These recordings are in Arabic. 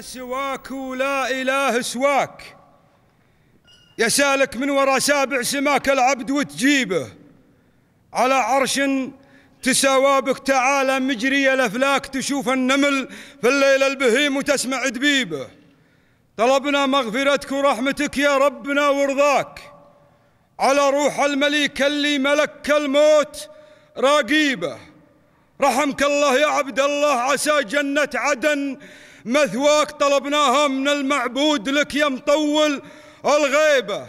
سواك ولا إله سواك يسالك من وراء سابع سماك العبد وتجيبه على عرش تساوابك تعالى مجري الأفلاك تشوف النمل في الليل البهيم وتسمع دبيبه طلبنا مغفرتك ورحمتك يا ربنا ورضاك على روح المليك اللي ملك الموت راقيبه رحمك الله يا عبد الله عسى جنة عدن مثواك طلبناها من المعبود لك يا مطول الغيبة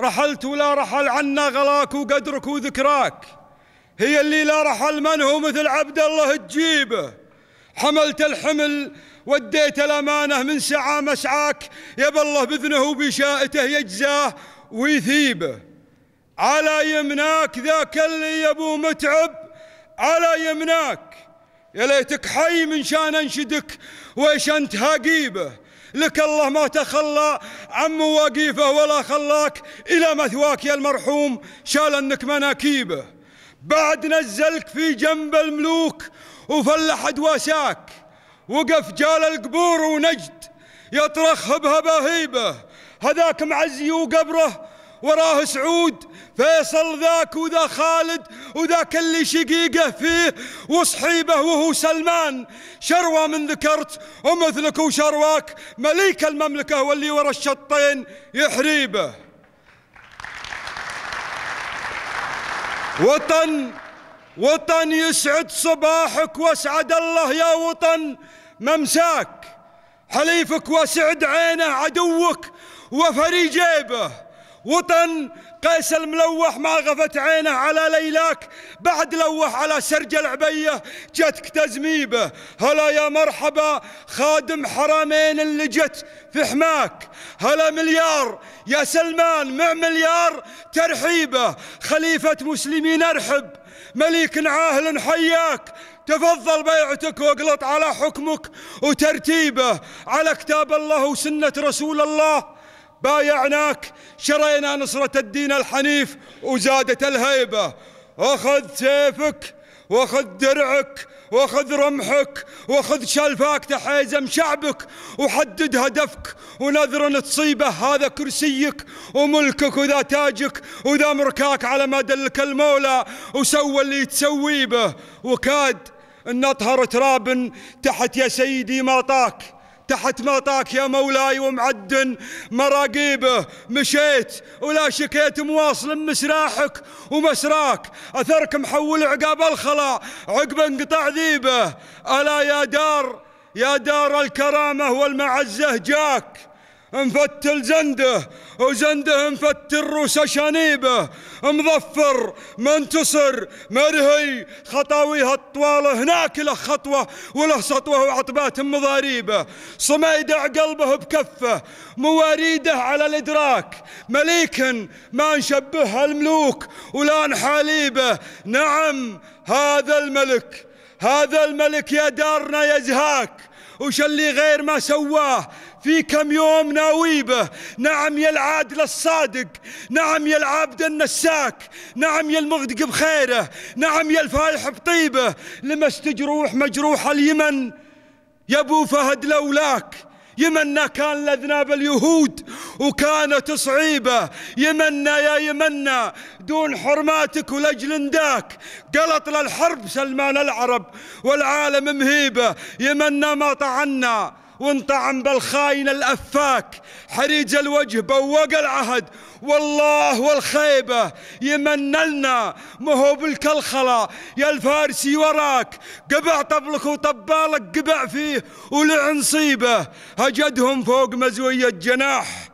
رحلت ولا رحل عنا غلاك وقدرك وذكراك هي اللي لا رحل منه مثل عبد الله تجيبه حملت الحمل وديت الأمانة من سعى مسعاك يا الله بإذنه وبشائته يجزاه ويثيبه على يمناك ذاك اللي يا أبو متعب على يمناك يا ليتك حي من شان انشدك ويش انت هاقيبه لك الله ما تخلى عن مواقيفه ولا خلاك الى مثواك يا المرحوم شالنك مناكيبه بعد نزلك في جنب الملوك وفلح ادواساك وقف جال القبور ونجد يطرخ بها بهيبه هذاك معزي وقبره وراه سعود فيصل ذاك وذا خالد وذاك اللي شقيقه فيه وصحيبه وهو سلمان شروى من ذكرت ومثلك وشرواك مليك المملكة واللي ورا الشطين يحريبه وطن وطن يسعد صباحك واسعد الله يا وطن ممساك حليفك وسعد عينه عدوك وفري جيبه وطن قيس الملوح ما غفت عينه على ليلاك بعد لوح على سرج العبية جتك تزميبه هلا يا مرحبا خادم حرمين اللي جت في حماك هلا مليار يا سلمان مع مليار ترحيبه خليفة مسلمين ارحب مليك عاهل حياك تفضل بيعتك واقلط على حكمك وترتيبه على كتاب الله وسنة رسول الله بايعناك شرينا نصرة الدين الحنيف وزادت الهيبة أخذ سيفك وخذ درعك وخذ رمحك وخذ شلفاك تحيزم شعبك وحدد هدفك ونذر تصيبه هذا كرسيك وملكك وذا تاجك وذا مركاك على ما دلك المولى وسوى اللي تسوي به وكاد ان اطهر تراب تحت يا سيدي ما طاك تحت مطاك يا مولاي ومعدن مراقيبه مشيت ولا شكيت مواصل مسراحك ومسراك أثرك محول عقاب الخلا عقب انقطع ذيبه ألا يا دار يا دار الكرامة والمعزة جاك مفتل جنده وجنده مفتل روس شنيبه مظفر منتصر مرهي خطاويها الطوال هناك له خطوة وله سطوة وعطبات مضاريبه صميدع قلبه بكفه مواريده على الإدراك مليكا ما نشبهها الملوك ولا نحاليبه نعم هذا الملك هذا الملك يا دارنا يزهاك وش اللي غير ما سواه في كم يوم ناويبه نعم يا العادل الصادق نعم يا العبد النساك نعم يا المغدق بخيره نعم يا الفايح بطيبه لمست جروح مجروح اليمن يا ابو فهد لولاك يمنا كان لذناب اليهود وكانت صعيبة يمنا يا يمنا دون حرماتك ولجل انداك قلط للحرب سلمان العرب والعالم مهيبة يمنا ما طعنا وانطعم بالخاين الأفاك حريج الوجه بوق العهد والله والخيبة يمنلنا ما هو بالكلخلة يا الفارسي وراك قبع طبلك وطبالك قبع فيه ولعن صيبه هجدهم فوق مزوية جناح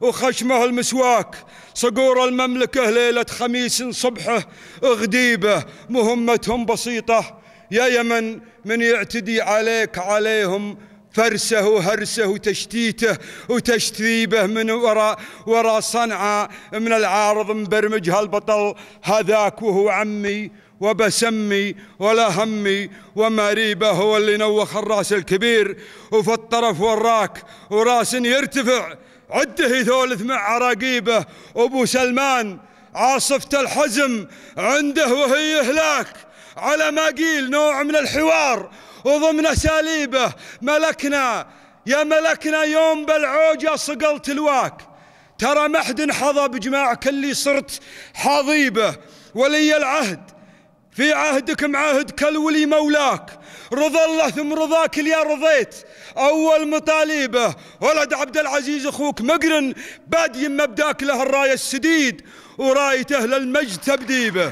وخشمه المسواك صقور المملكة ليلة خميس صبحه غديبة مهمتهم بسيطة يا يمن من يعتدي عليك عليهم فرسه وهرسه وتشتيته وتشتيبه من وراء وراء صنعاء من العارض مبرمج هالبطل هذاك وهو عمي وبسمي ولا همي وما ريبه هو اللي نوخ الراس الكبير وفي الطرف وراك وراس يرتفع عده يثولث مع عراقيبه ابو سلمان عاصفة الحزم عنده وهي إهلاك على ما قيل نوع من الحوار وضمن أساليبه ملكنا يا ملكنا يوم بالعوج صقلت الواك ترى محد حظى بجماع كلي صرت حظيبه ولي العهد في عهدك معاهد كالولي مولاك رضى الله ثم رضاك اللي رضيت اول مطالبه ولد عبد العزيز اخوك مقرن بادي مبداك له الرايه السديد ورايته للمجد تبديبه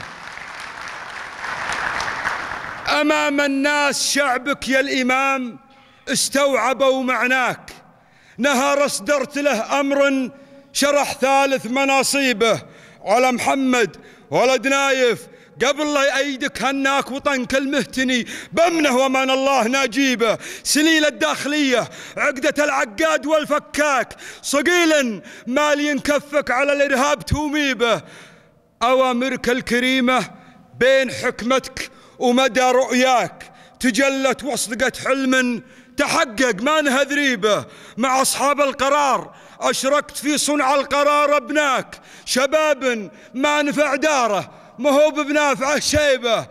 أمام الناس شعبك يا الإمام استوعبوا معناك نهار اصدرت له أمر شرح ثالث مناصيبه على محمد ولد نايف قبل لا يأيدك هناك وطنك المهتني بمنه ومن الله ناجيبه سليل الداخلية عقدة العقاد والفكاك صقيلا مالي كفك على الإرهاب توميبه أوامرك الكريمة بين حكمتك ومدى رؤياك تجلت واصدقت حلم تحقق ما انهى ذريبه مع اصحاب القرار اشركت في صنع القرار ابناك شباب ما نفع داره مهوب بنافعه شيبه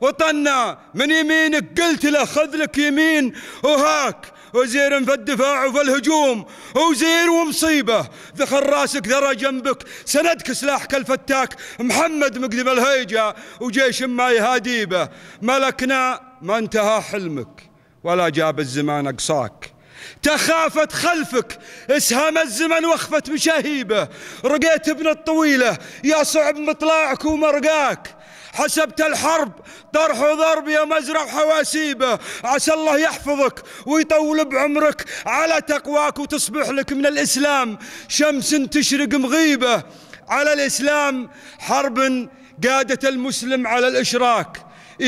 وطنا من يمينك قلت له خذ لك يمين وهاك وزير في الدفاع وفي الهجوم وزير ومصيبة ذخر راسك ذرى جنبك سندك سلاحك الفتاك محمد مقدم الهيجة وجيش ما يهاديبه ملكنا ما انتهى حلمك ولا جاب الزمان أقصاك تخافت خلفك اسهام الزمن وخفت بشهيبه رقيت ابن الطويله يا صعب مطلعك ومرقاك حسبت الحرب طرح وضرب يا مزرع حواسيبه عسى الله يحفظك ويطول بعمرك على تقواك وتصبح لك من الإسلام شمس تشرق مغيبة على الإسلام حرب قادة المسلم على الإشراك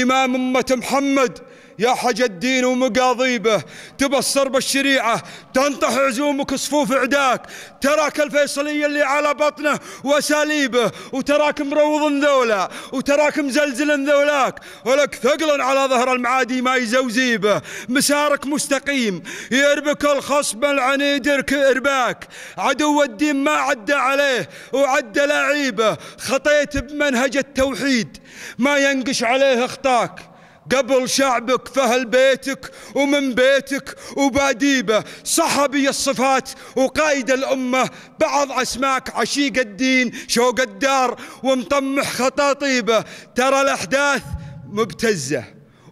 إمام أمة محمد يا حج الدين ومقاضيبه تبصر بالشريعة تنطح عزومك صفوف عداك تراك الفيصلية اللي على بطنه وأساليبه وتراك مروض ذولا وتراك مزلزل ذولاك ولك ثقل على ظهر المعادي ما يزوزيبه مسارك مستقيم يربك الخصب العنيد إرباك عدو الدين ما عدى عليه وعدى لعيبه خطيت بمنهج التوحيد ما ينقش عليه اخطاك قبل شعبك فهل بيتك ومن بيتك وباديبه صحبي الصفات وقائد الأمة بعض أسماك عشيق الدين شوق الدار ومطمح خطاطيبه ترى الأحداث مبتزة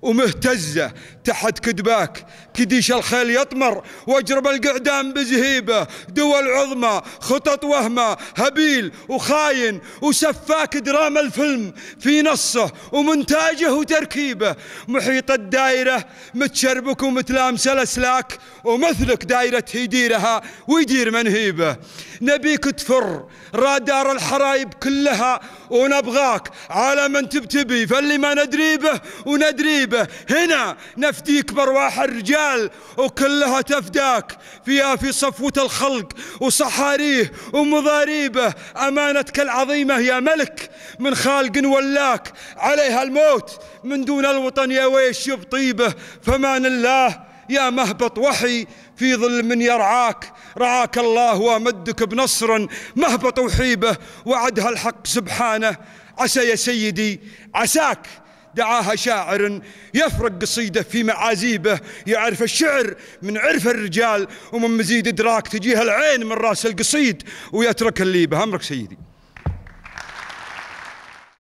ومهتزة تحت كدباك كديش الخيل يطمر واجرب القعدان بزهيبه دول عظمى خطط وهمه هبيل وخاين وسفاك دراما الفيلم في نصه ومونتاجه وتركيبه محيط الدائره متشربك ومتلامسه الاسلاك ومثلك دائره يديرها ويدير منهيبه نبيك تفر رادار الحرايب كلها ونبغاك على من تبتبي فاللي ما ندريبه وندريبه هنا تفديك بارواح الرجال وكلها تفداك فيها في صفوة الخلق وصحاريه ومضاريبه أمانتك العظيمة يا ملك من خالق ولاك عليها الموت من دون الوطن يا ويش بطيبه فمان الله يا مهبط وحي في ظل من يرعاك رعاك الله وامدك بنصر مهبط وحيبه وعدها الحق سبحانه عسى يا سيدي عساك دعاها شاعر يفرق قصيده في معازيبه يعرف الشعر من عرف الرجال ومن مزيد ادراك تجيها العين من راس القصيد ويترك الليبه امرك سيدي